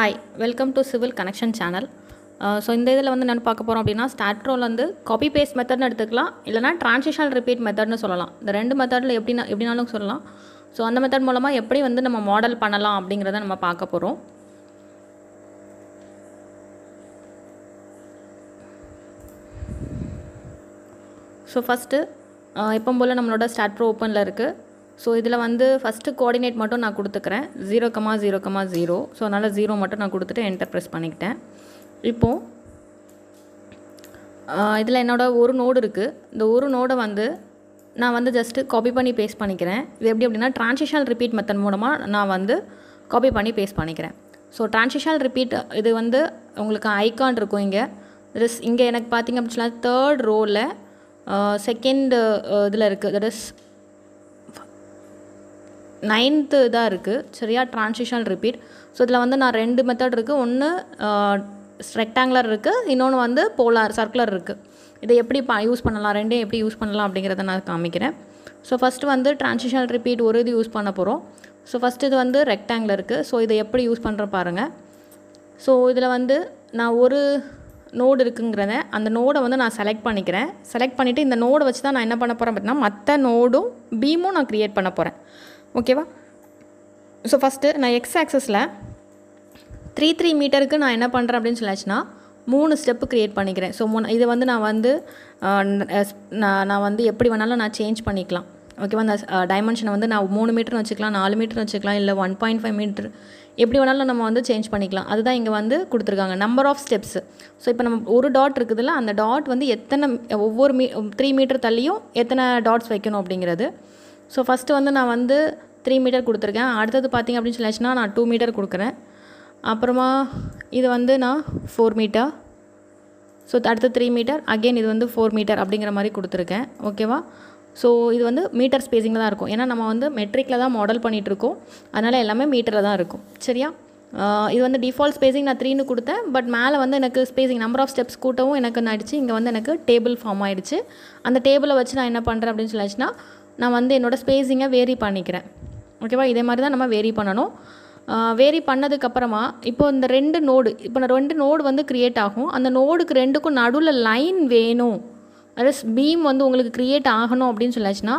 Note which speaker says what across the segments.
Speaker 1: hi welcome to civil connection channel so இந்த இதில் வந்து நான் பார்க்க போகிறோம் அப்படின்னா ஸ்டாட்ரோல் வந்து காப்பி பேஸ்ட் மெத்தட்னு எடுத்துக்கலாம் இல்லைனா ட்ரான்ஸிஷனல் ரிப்பீட் மெத்தட்னு சொல்லலாம் இந்த ரெண்டு மெத்தடில் எப்படின்னா எப்படினாலும் சொல்லலாம் ஸோ அந்த மெத்தட் மூலமாக எப்படி வந்து நம்ம மாடல் பண்ணலாம் அப்படிங்கிறத நம்ம பார்க்க போகிறோம் ஸோ ஃபஸ்ட்டு uh, எப்போ போல் நம்மளோட ஸ்டாட்ரோ ஓப்பனில் இருக்குது ஸோ இதில் வந்து ஃபஸ்ட்டு கோஆர்டினேட் மட்டும் நான் கொடுத்துக்கிறேன் zero comma zero comma zero so அதனால் ஜீரோ மட்டும் நான் கொடுத்துட்டு என்டர் ப்ரெஸ் பண்ணிக்கிட்டேன் இப்போது இதில் என்னோடய ஒரு நோடு இருக்குது இந்த ஒரு நோடை வந்து நான் வந்து ஜஸ்ட்டு காப்பி பண்ணி பேஸ்ட் பண்ணிக்கிறேன் இது எப்படி அப்படின்னா ட்ரான்ஸிஷனல் ரிப்பீட் மெத்தட் மூலமாக நான் வந்து காப்பி பண்ணி பேஸ்ட் பண்ணிக்கிறேன் ஸோ ட்ரான்ஸிஷனல் ரிப்பீட் இது வந்து உங்களுக்கு ஐக்கான் இருக்கும் இங்கே திஸ் இங்கே எனக்கு பார்த்திங்க அப்படின்னு சொன்னால் தேர்ட் ரோவில் செகண்ட் இதில் இருக்குது தட் இஸ் நைன்த்து தான் இருக்குது சரியா ட்ரான்சிஷனல் ரிப்பீட் ஸோ இதில் வந்து நான் ரெண்டு மெத்தட் இருக்குது ஒன்று ரெக்டாங்குலர் இருக்குது இன்னொன்று வந்து போலார் சர்க்குலர் இருக்குது இதை எப்படி ப யூஸ் பண்ணலாம் ரெண்டையும் எப்படி யூஸ் பண்ணலாம் அப்படிங்கிறத நான் காமிக்கிறேன் ஸோ ஃபஸ்ட்டு வந்து ட்ரான்சிஷனல் ரிப்பீட் ஒரு இது யூஸ் பண்ண போகிறோம் ஸோ ஃபஸ்ட்டு இது வந்து ரெக்டாங்குலர் இருக்குது ஸோ இதை எப்படி யூஸ் பண்ணுற பாருங்கள் ஸோ இதில் வந்து நான் ஒரு நோடு இருக்குங்கிறத அந்த நோடை வந்து நான் செலக்ட் பண்ணிக்கிறேன் செலக்ட் பண்ணிவிட்டு இந்த நோடை வச்சு தான் நான் என்ன பண்ண போகிறேன் அப்படின்னா மற்ற நோடும் பீமும் நான் க்ரியேட் பண்ண போகிறேன் ஓகேவா ஸோ ஃபஸ்ட்டு நான் எக்ஸ் ஆக்சஸில் த்ரீ த்ரீ மீட்டருக்கு நான் என்ன பண்ணுறேன் அப்படின்னு சொல்லாச்சுன்னா மூணு ஸ்டெப்பு க்ரியேட் பண்ணிக்கிறேன் ஸோ மூணு இதை வந்து நான் வந்து நான் நான் வந்து எப்படி வேணாலும் நான் சேஞ்ச் பண்ணிக்கலாம் ஓகேவா அந்த டைமென்ஷனை வந்து நான் மூணு மீட்டர்னு வச்சுக்கலாம் நாலு மீட்டர்னு வச்சுக்கலாம் இல்லை ஒன் பாயிண்ட் ஃபைவ் மீட்டர் எப்படி வேணாலும் நம்ம வந்து சேஞ்ச் பண்ணிக்கலாம் அதுதான் இங்கே வந்து கொடுத்துருக்காங்க நம்பர் ஆஃப் ஸ்டெப்ஸ் ஸோ இப்போ நம்ம ஒரு டாட் இருக்குதுல்ல அந்த டாட் வந்து எத்தனை ஒவ்வொரு மீ த்ரீ மீட்டர் தள்ளியும் எத்தனை டாட்ஸ் வைக்கணும் அப்படிங்கிறது ஸோ ஃபஸ்ட்டு வந்து நான் வந்து த்ரீ மீட்டர் கொடுத்துருக்கேன் அடுத்தது பார்த்திங்க அப்படின்னு சொல்லியாச்சுன்னா நான் டூ மீட்டர் கொடுக்குறேன் அப்புறமா இது வந்து நான் ஃபோர் மீட்டர் ஸோ அடுத்து த்ரீ மீட்டர் அகெயின் இது வந்து ஃபோர் மீட்டர் அப்படிங்கிற மாதிரி கொடுத்துருக்கேன் ஓகேவா ஸோ இது வந்து மீட்டர் ஸ்பேஸிங்கில் தான் இருக்கும் ஏன்னா நம்ம வந்து மெட்ரிக்கில் தான் மாடல் பண்ணிகிட்ருக்கோம் அதனால் எல்லாமே மீட்டரில் தான் இருக்கும் சரியா இது வந்து டிஃபால்ட் ஸ்பேஸிங் நான் த்ரீனு கொடுத்தேன் பட் மேலே வந்து எனக்கு ஸ்பேஸிங் நம்பர் ஆஃப் ஸ்டெப்ஸ் கூட்டவும் எனக்கு என்ன ஆயிடுச்சு இங்கே வந்து எனக்கு டேபிள் ஃபார்ம் ஆயிடுச்சு அந்த டேபிளை வச்சு நான் என்ன பண்ணுறேன் அப்படின்னு சொல்லிச்சுன்னா நான் வந்து என்னோடய ஸ்பேஸிங்கை வேரி பண்ணிக்கிறேன் ஓகேவா இதே மாதிரி தான் நம்ம வேரி பண்ணணும் வேரி பண்ணதுக்கப்புறமா இப்போ இந்த ரெண்டு நோடு இப்போ நான் ரெண்டு நோடு வந்து க்ரியேட் ஆகும் அந்த நோடுக்கு ரெண்டுக்கும் நடுவில் லைன் வேணும் அதாவது பீம் வந்து உங்களுக்கு க்ரியேட் ஆகணும் அப்படின்னு சொல்லாச்சுன்னா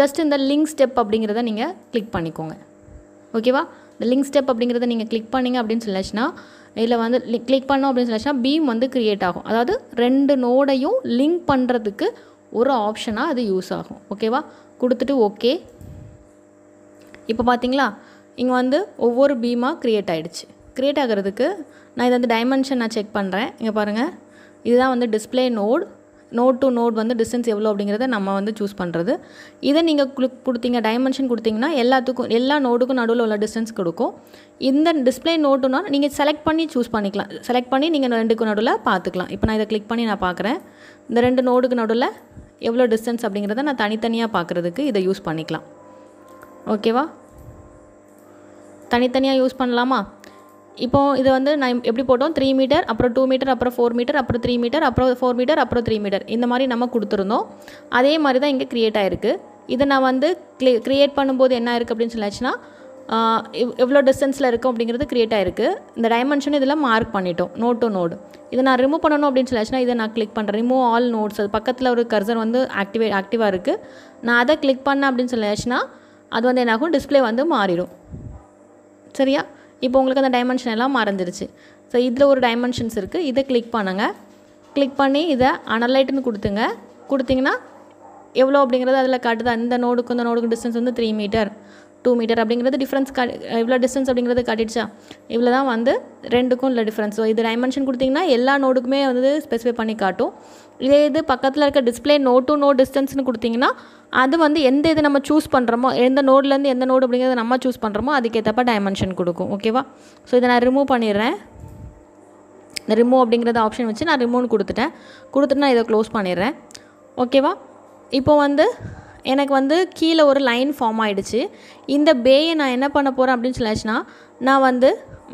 Speaker 1: ஜஸ்ட் இந்த லிங்க் ஸ்டெப் அப்படிங்கிறத நீங்கள் கிளிக் பண்ணிக்கோங்க ஓகேவா இந்த லிங்க் ஸ்டெப் அப்படிங்கிறத நீங்கள் கிளிக் பண்ணிங்க அப்படின்னு சொல்லாச்சுன்னா இதில் வந்து கிளிக் பண்ணோம் அப்படின்னு சொல்லாச்சுன்னா பீம் வந்து க்ரியேட் ஆகும் அதாவது ரெண்டு நோடையும் லிங்க் பண்ணுறதுக்கு ஒரு ஆப்ஷனாக அது யூஸ் ஆகும் ஓகேவா கொடுத்துட்டு ஓகே இப்போ பார்த்தீங்களா இங்கே வந்து ஒவ்வொரு பீமாக க்ரியேட் ஆகிடுச்சு க்ரியேட் ஆகிறதுக்கு நான் இதை வந்து டைமென்ஷன் நான் செக் பண்ணுறேன் இங்கே பாருங்கள் இதுதான் வந்து display node node to node வந்து டிஸ்டன்ஸ் எவ்வளோ அப்படிங்கிறத நம்ம வந்து சூஸ் பண்ணுறது இதை நீங்கள் கொடுத்தீங்க டைமென்ஷன் கொடுத்தீங்கன்னா எல்லாத்துக்கும் எல்லா நோடுக்கும் நடுவில் உள்ள டிஸ்டன்ஸ் கொடுக்கும் இந்த டிஸ்பிளே நோட்டுனால் நீங்கள் செலக்ட் பண்ணி சூஸ் பண்ணிக்கலாம் செலக்ட் பண்ணி நீங்கள் ரெண்டுக்கு நடுவில் பார்த்துக்கலாம் இப்போ நான் இதை கிளிக் பண்ணி நான் பார்க்குறேன் இந்த ரெண்டு நோடுக்கு நடுவில் எவ்வளோ டிஸ்டன்ஸ் அப்படிங்கிறத நான் தனித்தனியாக பார்க்குறதுக்கு இதை யூஸ் பண்ணிக்கலாம் ஓகேவா தனித்தனியாக யூஸ் பண்ணலாமா இப்போது இது வந்து நான் எப்படி போட்டோம் த்ரீ மீட்டர் அப்புறம் டூ மீட்டர் அப்புறம் ஃபோர் மீட்டர் அப்புறம் த்ரீ மீட்டர் அப்புறம் ஃபோர் மீட்டர் அப்புறம் த்ரீ மீட்டர் இந்த மாதிரி நம்ம கொடுத்துருந்தோம் அதே மாதிரி தான் இங்கே க்ரியேட் ஆகிருக்கு இதை நான் வந்து க்ளி க்ரியேட் பண்ணும்போது என்ன இருக்குது அப்படின்னு சொல்லாச்சுன்னா எவ்வளோ டிஸ்டன்ஸில் இருக்கும் அப்படிங்கிறது க்ரியேட் ஆகிருக்கு இந்த டைமென்ஷன் இதில் மார்க் பண்ணிட்டோம் நோட் டு நோடு இதை நான் ரிமூவ் பண்ணணும் அப்படின்னு சொல்லியாச்சுன்னா இதை நான் கிளிக் பண்ணுறேன் ரிமூவ் ஆல் நோட்ஸ் அது பக்கத்தில் ஒரு கர்சர் வந்து ஆக்டிவேட் ஆக்டிவாக இருக்குது நான் அதை கிளிக் பண்ணேன் அப்படின்னு சொல்லியாச்சுன்னா அது வந்து என்னாகும் டிஸ்பிளே வந்து மாறிடும் சரியா இப்போ உங்களுக்கு அந்த டைமென்ஷன் எல்லாம் மறந்துடுச்சு ஸோ இதில் ஒரு டைமென்ஷன்ஸ் இருக்குது இதை கிளிக் பண்ணுங்கள் கிளிக் பண்ணி இதை அனலைட்டுன்னு கொடுத்துங்க கொடுத்தீங்கன்னா எவ்வளோ அப்படிங்கிறது அதில் காட்டுது அந்த நோடுக்கும் இந்த நோடுக்கும் டிஸ்டன்ஸ் வந்து த்ரீ மீட்டர் டூ மீட்டர் அப்படிங்கிறது டிஃப்ரென்ஸ் கா இவ்வளோ டிஸ்டன்ஸ் அப்படிங்கிறது காட்டிடுச்சா இவ்வளோ தான் வந்து ரெண்டுக்கும் இல்லை டிஃப்ரென்ஸ் ஸோ இது டைமென்ஷன் கொடுத்திங்கன்னா எல்லா நோடுக்குமே வந்து ஸ்பெசிஃபை பண்ணி காட்டும் இதே இது பக்கத்தில் இருக்க டிஸ்பிளே நோ டு நோ டிஸ்டன்ஸ்னு கொடுத்திங்கன்னா அது வந்து எந்த இது நம்ம சூஸ் பண்ணுறோமோ எந்த நோட்லேருந்து எந்த நோடு அப்படிங்கிறத நம்ம சூஸ் பண்ணுறோமோ அதுக்கேற்றப்ப டைமென்ஷன் கொடுக்கும் ஓகேவா ஸோ இதை நான் ரிமூவ் பண்ணிடுறேன் ரிமூவ் அப்படிங்கிறத ஆப்ஷன் வச்சு நான் ரிமூவ்னு கொடுத்துட்டேன் கொடுத்துட்டு நான் இதை க்ளோஸ் பண்ணிடுறேன் ஓகேவா இப்போ வந்து எனக்கு வந்து கீழே ஒரு லைன் ஃபார்ம் ஆகிடுச்சு இந்த பேயை நான் என்ன பண்ண போகிறேன் அப்படின்னு சொல்லியாச்சுன்னா நான் வந்து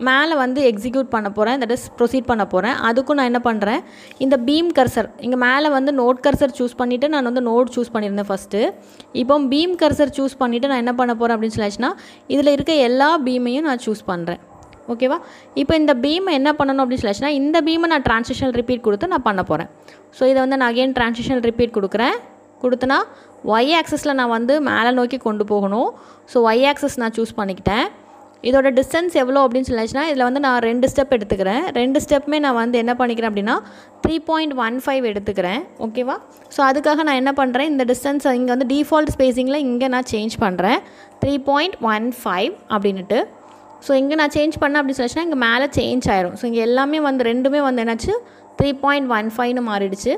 Speaker 1: மேலே வந்து எக்ஸிக்யூட் பண்ண போகிறேன் தட் இஸ் ப்ரொசீட் பண்ண போகிறேன் அதுக்கும் நான் என்ன பண்ணுறேன் இந்த பீம் கர்சர் இங்கே மேலே வந்து நோட் கர்சர் சூஸ் பண்ணிவிட்டு நான் வந்து நோட் சூஸ் பண்ணியிருந்தேன் ஃபஸ்ட்டு இப்போ பீம் கர்சர் சூஸ் பண்ணிவிட்டு நான் என்ன பண்ண போகிறேன் அப்படின்னு சொல்லியாச்சுன்னா இதில் இருக்க எல்லா பீமையும் நான் சூஸ் பண்ணுறேன் ஓகேவா இப்போ இந்த பீமை என்ன பண்ணணும் அப்படின்னு சொல்லிச்சுன்னா இந்த பீமை நான் ட்ரான்சிஷனல் ரிப்பீட் கொடுத்து நான் பண்ண போகிறேன் ஸோ இதை வந்து நான் அகெயின் ட்ரான்சிஷனல் ரிப்பீட் கொடுக்குறேன் கொடுத்தனா ஒய் ஆக்சஸில் நான் வந்து மேலே நோக்கி கொண்டு போகணும் ஸோ ஒய் ஆக்சஸ் நான் சூஸ் பண்ணிக்கிட்டேன் இதோட டிஸ்டன்ஸ் எவ்வளோ அப்படின்னு சொல்லிச்சுன்னா இதில் வந்து நான் ரெண்டு ஸ்டெப் எடுத்துக்கிறேன் ரெண்டு ஸ்டெப்புமே நான் வந்து என்ன பண்ணிக்கிறேன் அப்படின்னா த்ரீ பாயிண்ட் ஒன் ஃபைவ் எடுத்துக்கிறேன் ஓகேவா ஸோ அதுக்காக நான் என்ன பண்ணுறேன் இந்த டிஸ்டன்ஸ் இங்கே வந்து டிஃபால்ட் ஸ்பேஸிங்கில் இங்கே நான் சேஞ்ச் பண்ணுறேன் த்ரீ பாயிண்ட் ஒன் ஃபைவ் அப்படின்ட்டு ஸோ இங்கே நான் சேஞ்ச் பண்ணேன் அப்படின்னு சொல்லிச்சுன்னா இங்கே மேலே சேஞ்ச் ஆயிரும் ஸோ இங்கே எல்லாமே வந்து ரெண்டுமே வந்து என்னாச்சு த்ரீ பாயிண்ட் ஒன் ஃபைவ்னு மாறிடுச்சு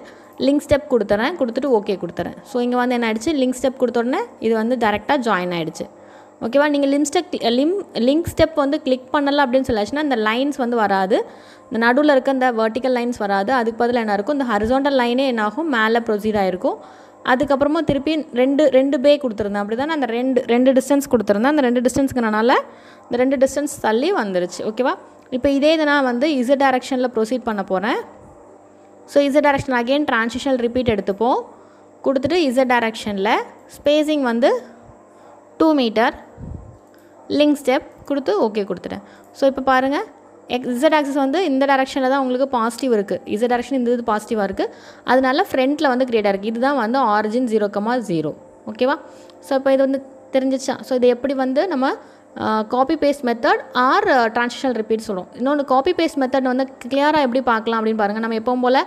Speaker 1: லிங்க் ஸ்டெப் கொடுத்துறேன் கொடுத்துட்டு ஓகே கொடுத்துறேன் ஸோ இங்கே வந்து என்ன ஆகிடுச்சு லிங்க் ஸ்டெப் உடனே இது வந்து டேரெக்டாக ஜாயின் ஆகிடுச்சு ஓகேவா நீங்கள் லிம் ஸ்டெப் லிம் லிங்க் ஸ்டெப் வந்து கிளிக் பண்ணலை அப்படின்னு சொல்லாச்சுன்னா இந்த லைன்ஸ் வந்து வராது இந்த நடுவில் இருக்க இந்த வெர்டிக்கல் லைன்ஸ் வராது அதுக்கு பதில் என்ன இருக்கும் இந்த ஹரிசோண்டல் லைனே என்ன ஆகும் மேலே ப்ரொசீட் ஆகிருக்கும் அதுக்கப்புறமா திருப்பி ரெண்டு ரெண்டு பே கொடுத்துருந்தேன் அப்படி தானே அந்த ரெண்டு ரெண்டு டிஸ்டன்ஸ் கொடுத்துருந்தேன் அந்த ரெண்டு டிஸ்டன்ஸ்க்குனால இந்த ரெண்டு டிஸ்டன்ஸ் தள்ளி வந்துருச்சு ஓகேவா இப்போ இதே இதை நான் வந்து இசட் டேரெக்ஷனில் ப்ரொசீட் பண்ண போகிறேன் ஸோ இசை டேரக்ஷன் அகெயின் ட்ரான்ஸிஷனல் ரிப்பீட் எடுத்துப்போம் கொடுத்துட்டு இசை டேரக்ஷனில் ஸ்பேஸிங் வந்து டூ மீட்டர் லிங்க் ஸ்டெப் கொடுத்து ஓகே கொடுத்துட்டேன் ஸோ இப்போ பாருங்கள் எக் இசட் ஆக்சஸ் வந்து இந்த டேரக்ஷனில் தான் உங்களுக்கு பாசிட்டிவ் இருக்குது இசை டேரக்ஷன் இந்த இது பாசிட்டிவாக இருக்குது அதனால ஃப்ரண்ட்டில் வந்து கிரேட்டாக இருக்குது இதுதான் வந்து ஆரிஜின் ஜீரோ கமா ஜீரோ ஓகேவா ஸோ இப்போ இது வந்து தெரிஞ்சிச்சா ஸோ இது எப்படி வந்து நம்ம copy paste method or translational repeat சொல்லும் இன்னொன்று காப்பி பேஸ்ட் மெத்தட் வந்து கிளியராக எப்படி பார்க்கலாம் அப்படின்னு பாருங்கள் நம்ம எப்பவும் போல்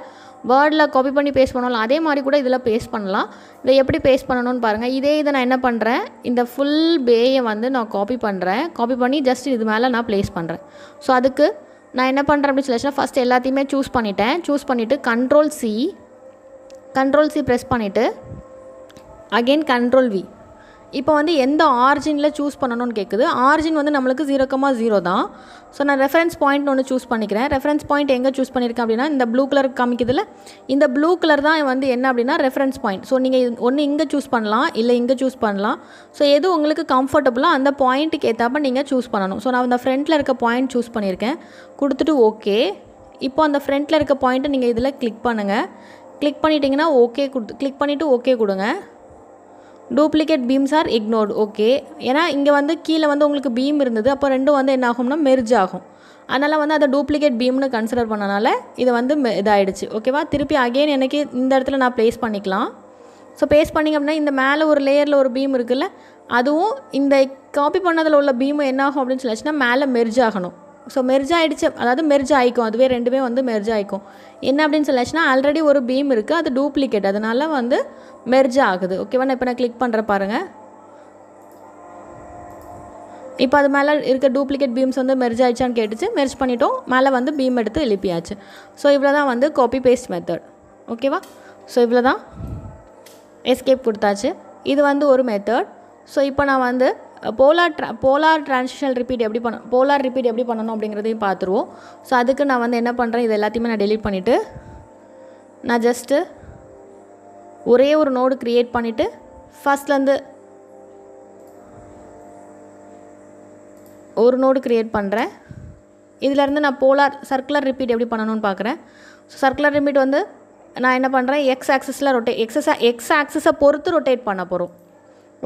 Speaker 1: வேர்டில் காப்பி பண்ணி பேஸ்ட் பண்ணலாம் அதே மாதிரி கூட இதில் பேஸ்ட் பண்ணலாம் இதை எப்படி பேஸ்ட் பண்ணணும்னு பாருங்கள் இதே இதை நான் என்ன பண்ணுறேன் இந்த ஃபுல் பேயை வந்து நான் காப்பி பண்ணுறேன் காப்பி பண்ணி ஜஸ்ட் இது மேலே நான் ப்ளேஸ் பண்ணுறேன் ஸோ அதுக்கு நான் என்ன பண்ணுறேன் அப்படின்னு சொல்லிச்சுன்னா ஃபஸ்ட் எல்லாத்தையுமே சூஸ் பண்ணிட்டேன் சூஸ் பண்ணிவிட்டு control C control C press பண்ணிவிட்டு அகெயின் கண்ட்ரோல் வி இப்போ வந்து எந்த ஆர்ஜினில் சூஸ் பண்ணணும்னு கேட்குது ஆர்ஜின் வந்து நம்மளுக்கு ஜீரோ கமா ஜீரோ தான் ஸோ நான் ரெஃபரன்ஸ் பாயிண்ட் ஒன்று சூஸ் பண்ணிக்கிறேன் ரெஃபரன்ஸ் பாயிண்ட் எங்கே சூஸ் பண்ணியிருக்கேன் அப்படின்னா இந்த ப்ளூ கலர் காமிக்கிறதுல இந்த ப்ளூ கலர் தான் வந்து என்ன அப்படின்னா ரெஃபரன்ஸ் பாயிண்ட் ஸோ நீங்கள் ஒன்று இங்கே சூஸ் பண்ணலாம் இல்லை இங்கே சூஸ் பண்ணலாம் ஸோ எது உங்களுக்கு கம்ஃபர்டபுளாக அந்த பாயிண்ட்டுக்கு ஏற்றாப்ப நீங்கள் சூஸ் பண்ணணும் ஸோ நான் அந்த ஃப்ரண்ட்டில் இருக்க பாயிண்ட் சூஸ் பண்ணியிருக்கேன் கொடுத்துட்டு ஓகே இப்போ அந்த ஃப்ரண்ட்டில் இருக்க பாயிண்ட்டை நீங்கள் இதில் கிளிக் பண்ணுங்கள் கிளிக் பண்ணிட்டீங்கன்னா ஓகே கொடுத்து கிளிக் பண்ணிவிட்டு ஓகே கொடுங்க duplicate beams are ignored okay ஏன்னா இங்கே வந்து கீழே வந்து உங்களுக்கு பீம் இருந்தது அப்போ ரெண்டும் வந்து என்ன ஆகும்னா மெர்ஜ் ஆகும் அதனால் வந்து அதை டூப்ளிகேட் பீம்னு கன்சிடர் பண்ணனால இது வந்து இதாகிடுச்சு ஓகேவா திருப்பி அகெயின் எனக்கு இந்த இடத்துல நான் ப்ளேஸ் பண்ணிக்கலாம் ஸோ பேஸ் பண்ணிங்க அப்படின்னா இந்த மேலே ஒரு லேயரில் ஒரு பீம் இருக்குல்ல அதுவும் இந்த காப்பி பண்ணதில் உள்ள பீம் என்ன ஆகும் அப்படின்னு சொல்லிச்சுன்னா மேலே மெர்ஜ் ஆகணும் ஸோ மெர்ஜ் ஆகிடுச்சு அதாவது மெர்ஜ் ஆகிக்கும் அதுவே ரெண்டுமே வந்து மெர்ஜ் ஆகிக்கும் என்ன அப்படின்னு சொல்லியாச்சுன்னா ஆல்ரெடி ஒரு பீம் இருக்குது அது டூப்ளிகேட் அதனால் வந்து மெர்ஜ் ஆகுது ஓகேவா நான் இப்போ நான் கிளிக் பண்ணுற பாருங்கள் இப்போ அது மேலே இருக்க டூப்ளிகேட் பீம்ஸ் வந்து மெர்ஜ் ஆயிடுச்சான்னு கேட்டுச்சு மெர்ஜ் பண்ணிட்டோம் மேலே வந்து பீம் எடுத்து எழுப்பியாச்சு ஸோ இவ்வளோ தான் வந்து காப்பி பேஸ்ட் மெத்தட் ஓகேவா ஸோ இவ்வளோ தான் எஸ்கேப் கொடுத்தாச்சு இது வந்து ஒரு மெத்தட் ஸோ இப்போ நான் வந்து போலார் ட்ரா போலார் ட்ரான்சிஷனல் ரிப்பீட் எப்படி பண்ண போலார் ரிப்பீட் எப்படி பண்ணணும் அப்படிங்கிறதையும் பார்த்துருவோம் ஸோ அதுக்கு நான் வந்து என்ன பண்ணுறேன் இது எல்லாத்தையுமே நான் டெலிட் பண்ணிவிட்டு நான் ஜஸ்ட்டு ஒரே ஒரு நோடு க்ரியேட் பண்ணிவிட்டு ஃபஸ்ட்லேருந்து ஒரு நோடு க்ரியேட் பண்ணுறேன் இதிலேருந்து நான் போலார் சர்க்குலர் ரிப்பீட் எப்படி பண்ணணும்னு பார்க்குறேன் ஸோ சர்க்குலர் ரிப்பீட் வந்து நான் என்ன பண்ணுறேன் எக்ஸ் ஆக்சஸில் ரொட்டே எக்ஸஸ் எக்ஸ் ஆக்சஸை பொறுத்து ரொட்டேட் பண்ண போகிறோம்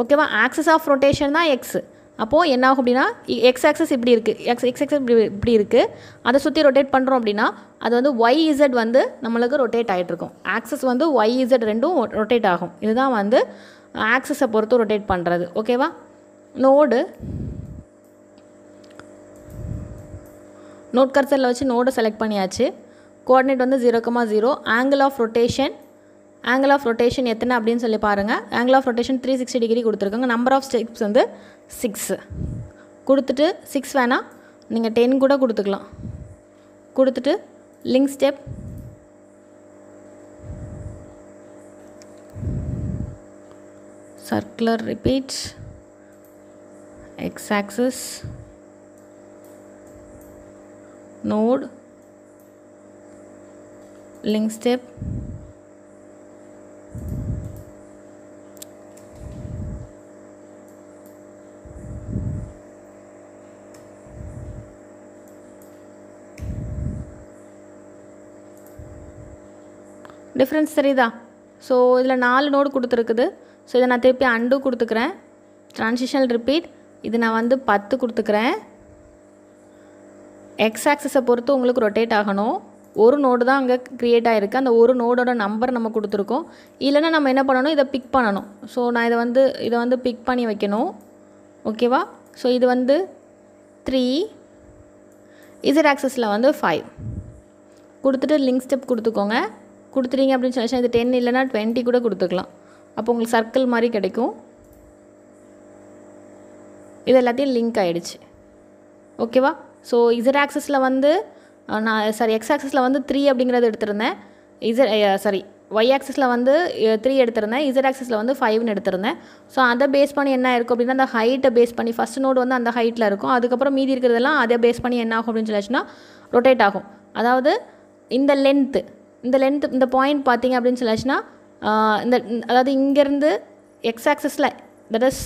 Speaker 1: ஓகேவா ஆக்சஸ் ஆஃப் ரொட்டேஷன் தான் எக்ஸ் அப்போது என்ன ஆகும் அப்படின்னா எக்ஸ் ஆக்சஸ் இப்படி இருக்குது எக்ஸ் எக்ஸ் ஆக்சஸ் இப்படி இப்படி இருக்குது அதை சுற்றி ரொட்டேட் பண்ணுறோம் அப்படின்னா அது வந்து ஒய் இசட் வந்து நம்மளுக்கு ரொட்டேட் ஆகிட்டு இருக்கும் ஆக்சஸ் வந்து ஒய் இசட் ரெண்டும் ரொட்டேட் ஆகும் இதுதான் வந்து ஆக்சஸை பொறுத்து ரொட்டேட் பண்ணுறது ஓகேவா நோடு நோட் கர்சரில் வச்சு நோடு செலக்ட் பண்ணியாச்சு கோஆர்டினேட் வந்து zero comma zero angle of rotation angle of rotation எத்தனை அப்படின்னு சொல்லி பாருங்கள் angle of rotation three sixty degree கொடுத்துருக்காங்க நம்பர் ஆஃப் ஸ்டெப்ஸ் வந்து சிக்ஸு கொடுத்துட்டு சிக்ஸ் வேணால் நீங்கள் டென் கூட கொடுத்துக்கலாம் கொடுத்துட்டு link step circular repeats x axis node link step difference தெரியுதா ஸோ இதில் நாலு நோடு கொடுத்துருக்குது ஸோ இதை நான் திருப்பி அண்டு கொடுத்துக்கிறேன் ட்ரான்சிஷனல் ரிப்பீட் இது நான் வந்து பத்து கொடுத்துக்கிறேன் எக்ஸ் ஆக்சஸை பொறுத்து உங்களுக்கு ரொட்டேட் ஆகணும் ஒரு நோடு தான் அங்கே க்ரியேட் ஆகிருக்கு அந்த ஒரு நோடோட நம்பர் நம்ம கொடுத்துருக்கோம் இல்லைன்னா நம்ம என்ன பண்ணணும் இதை பிக் பண்ணணும் ஸோ நான் இதை வந்து இதை வந்து பிக் பண்ணி வைக்கணும் ஓகேவா ஸோ இது வந்து த்ரீ இசட் ஆக்சஸில் வந்து ஃபைவ் கொடுத்துட்டு லிங்க் ஸ்டெப் கொடுத்துக்கோங்க கொடுத்துட்டீங்க அப்படின்னு சொல்லி இது டென் இல்லைனா டுவெண்ட்டி கூட கொடுத்துக்கலாம் அப்போ உங்களுக்கு சர்க்கிள் மாதிரி கிடைக்கும் இது எல்லாத்தையும் லிங்க் ஆகிடுச்சு ஓகேவா ஸோ இசர் ஆக்சஸில் வந்து நான் சாரி எக்ஸ் ஆக்சஸில் வந்து த்ரீ அப்படிங்கிறது எடுத்திருந்தேன் இசட் சாரி ஒய் ஆக்சஸில் வந்து த்ரீ எடுத்திருந்தேன் இசர் ஆக்சஸில் வந்து ஃபைவ்னு எடுத்திருந்தேன் ஸோ அதை பேஸ் பண்ணி என்ன இருக்கும் அப்படின்னா அந்த ஹைட்டை பேஸ் பண்ணி ஃபஸ்ட் நோடு வந்து அந்த ஹைட்டில் இருக்கும் அதுக்கப்புறம் மீதி இருக்கிறதெல்லாம் அதை பேஸ் பண்ணி என்ன ஆகும் அப்படின்னு சொல்லிச்சுன்னா ரொட்டேட் ஆகும் அதாவது இந்த லென்த்து இந்த லென்த் இந்த பாயிண்ட் பார்த்தீங்க அப்படின்னு சொல்லாச்சுன்னா இந்த அதாவது இங்கேருந்து எக்ஸ் ஆக்சஸில் தட் இஸ்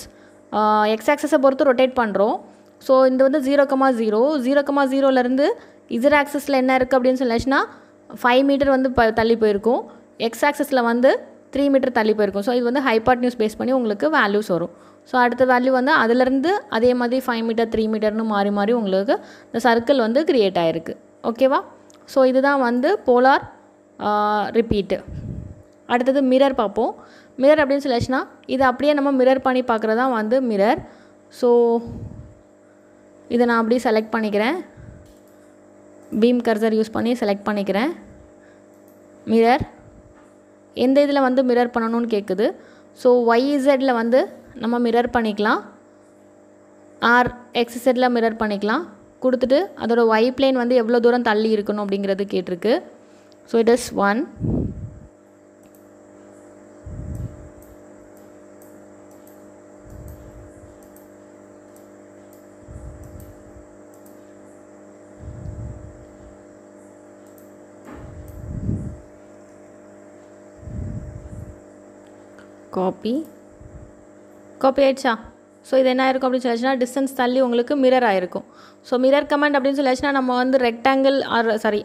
Speaker 1: எக்ஸ் ஆக்சஸை பொறுத்து ரொட்டேட் பண்ணுறோம் ஸோ இந்த வந்து zero comma zero zero comma ஜீரோலேருந்து இசர் ஆக்சஸில் என்ன இருக்குது அப்படின்னு சொல்லாச்சுன்னா ஃபைவ் மீட்டர் வந்து ப தள்ளி போயிருக்கும் எக்ஸ் ஆக்சஸில் வந்து த்ரீ மீட்டர் தள்ளி போயிருக்கும் ஸோ இது வந்து ஹைபாட் நியூஸ் பேஸ் பண்ணி உங்களுக்கு வேல்யூஸ் வரும் ஸோ அடுத்த வேல்யூ வந்து அதுலேருந்து அதே மாதிரி ஃபைவ் மீட்டர் த்ரீ மீட்டர்னு மாறி மாறி உங்களுக்கு இந்த சர்க்கிள் வந்து க்ரியேட் ஆகிருக்கு ஓகேவா ஸோ இதுதான் வந்து போலார் ரிப்பீட்டு அடுத்தது மிரர் பார்ப்போம் மிரர் அப்படின்னு சொல்லிச்சுன்னா இதை அப்படியே நம்ம மிரர் பண்ணி பார்க்குறது தான் வந்து மிரர் ஸோ இதை நான் அப்படியே செலக்ட் பண்ணிக்கிறேன் பீம் கர்சர் யூஸ் பண்ணி செலக்ட் பண்ணிக்கிறேன் மிரர் எந்த இதில் வந்து மிரர் பண்ணணும்னு கேட்குது ஸோ இசெட்டில் வந்து நம்ம மிரர் பண்ணிக்கலாம் ஆர் எக்ஸசெட்டில் மிரர் பண்ணிக்கலாம் கொடுத்துட்டு அதோடய ஒய் பிளேன் வந்து எவ்வளோ தூரம் தள்ளி இருக்கணும் அப்படிங்கிறது கேட்டிருக்கு so it is 1 copy copy ஆயிடுச்சா ஸோ இது என்ன ஆயிருக்கும் அப்படின்னு சொல்லிச்சுன்னா டிஸ்டன்ஸ் தள்ளி உங்களுக்கு மிரர் ஆயிருக்கும் ஸோ மிரர் கமெண்ட் அப்படின்னு சொல்லியாச்சுன்னா நம்ம வந்து ரெக்டாங்கிள் ஆர் சாரி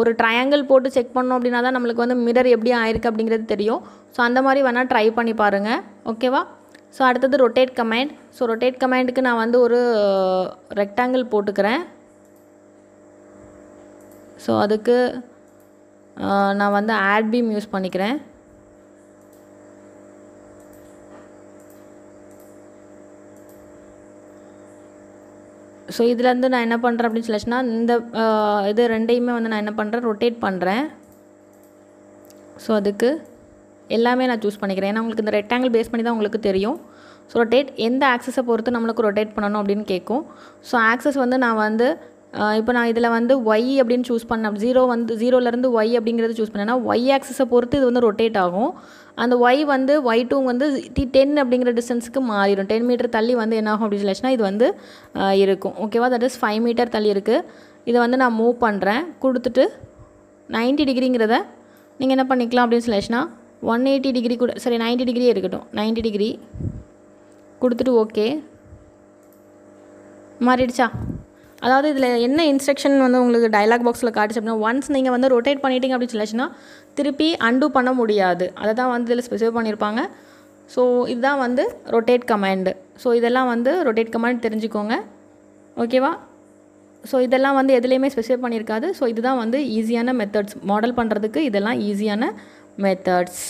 Speaker 1: ஒரு ட்ரையாங்கிள் போட்டு செக் பண்ணோம் அப்படின்னா தான் நம்மளுக்கு வந்து மிரர் எப்படி ஆயிருக்கு அப்படிங்கிறது தெரியும் ஸோ அந்த மாதிரி வேணால் ட்ரை பண்ணி பாருங்கள் ஓகேவா ஸோ அடுத்தது ரொட்டேட் கமெண்ட் ஸோ ரொட்டேட் கமெண்ட்டுக்கு நான் வந்து ஒரு ரெக்டாங்கிள் uh, போட்டுக்கிறேன் ஸோ அதுக்கு uh, நான் வந்து ஆட்பீம் யூஸ் பண்ணிக்கிறேன் ஸோ இதுலேருந்து நான் என்ன பண்ணுறேன் அப்படின்னு சொல்லிச்சுன்னா இந்த இது ரெண்டையுமே வந்து நான் என்ன பண்ணுறேன் ரொட்டேட் பண்ணுறேன் ஸோ அதுக்கு எல்லாமே நான் சூஸ் பண்ணிக்கிறேன் ஏன்னா உங்களுக்கு இந்த ரெக்டாங்கிள் பேஸ் பண்ணி தான் உங்களுக்கு தெரியும் ஸோ ரொட்டேட் எந்த ஆக்சஸை பொறுத்து நம்மளுக்கு ரொட்டேட் பண்ணணும் அப்படின்னு கேட்கும் ஸோ ஆக்சஸ் வந்து நான் வந்து இப்போ நான் இதில் வந்து ஒய் அப்படின்னு சூஸ் பண்ண ஜீரோ வந்து ஜீரோலேருந்து ஒய் அப்படிங்கிறது சூஸ் பண்ணேன்னா ஒய் ஆக்சஸை பொறுத்து இது வந்து ரொட்டேட் ஆகும் அந்த ஒய் வந்து ஒய் டூ வந்து டி டென் அப்படிங்கிற டிஸ்டன்ஸுக்கு மாறிடும் டென் மீட்டர் தள்ளி வந்து என்ன ஆகும் அப்படின்னு சொல்லிச்சுன்னா இது வந்து இருக்கும் ஓகேவா தட் இஸ் ஃபைவ் மீட்டர் தள்ளி இருக்குது இதை வந்து நான் மூவ் பண்ணுறேன் கொடுத்துட்டு நைன்ட்டி டிகிரிங்கிறத நீங்கள் என்ன பண்ணிக்கலாம் அப்படின்னு சொல்லிச்சுன்னா ஒன் எயிட்டி டிகிரி கூட சரி நைன்ட்டி டிகிரி இருக்கட்டும் நைன்டி டிகிரி கொடுத்துட்டு ஓகே மாறிடுச்சா அதாவது இதில் என்ன இன்ஸ்ட்ரக்ஷன் வந்து உங்களுக்கு டைலாக் பாக்ஸில் காட்டுச்சு அப்படின்னா ஒன்ஸ் நீங்கள் வந்து ரொட்டேட் பண்ணிட்டீங்க அப்படின்னு சொல்லிச்சுன்னா திருப்பி அண்டூ பண்ண முடியாது அதை தான் வந்து இதில் ஸ்பெசிஃபை பண்ணியிருப்பாங்க ஸோ இதுதான் வந்து ரொட்டேட் கமாண்டு ஸோ இதெல்லாம் வந்து ரொட்டேட் கமாண்ட் தெரிஞ்சுக்கோங்க ஓகேவா ஸோ இதெல்லாம் வந்து எதுலேயுமே ஸ்பெசிஃபை பண்ணியிருக்காது ஸோ இதுதான் வந்து ஈஸியான மெத்தட்ஸ் மாடல் பண்ணுறதுக்கு இதெல்லாம் ஈஸியான மெத்தட்ஸ்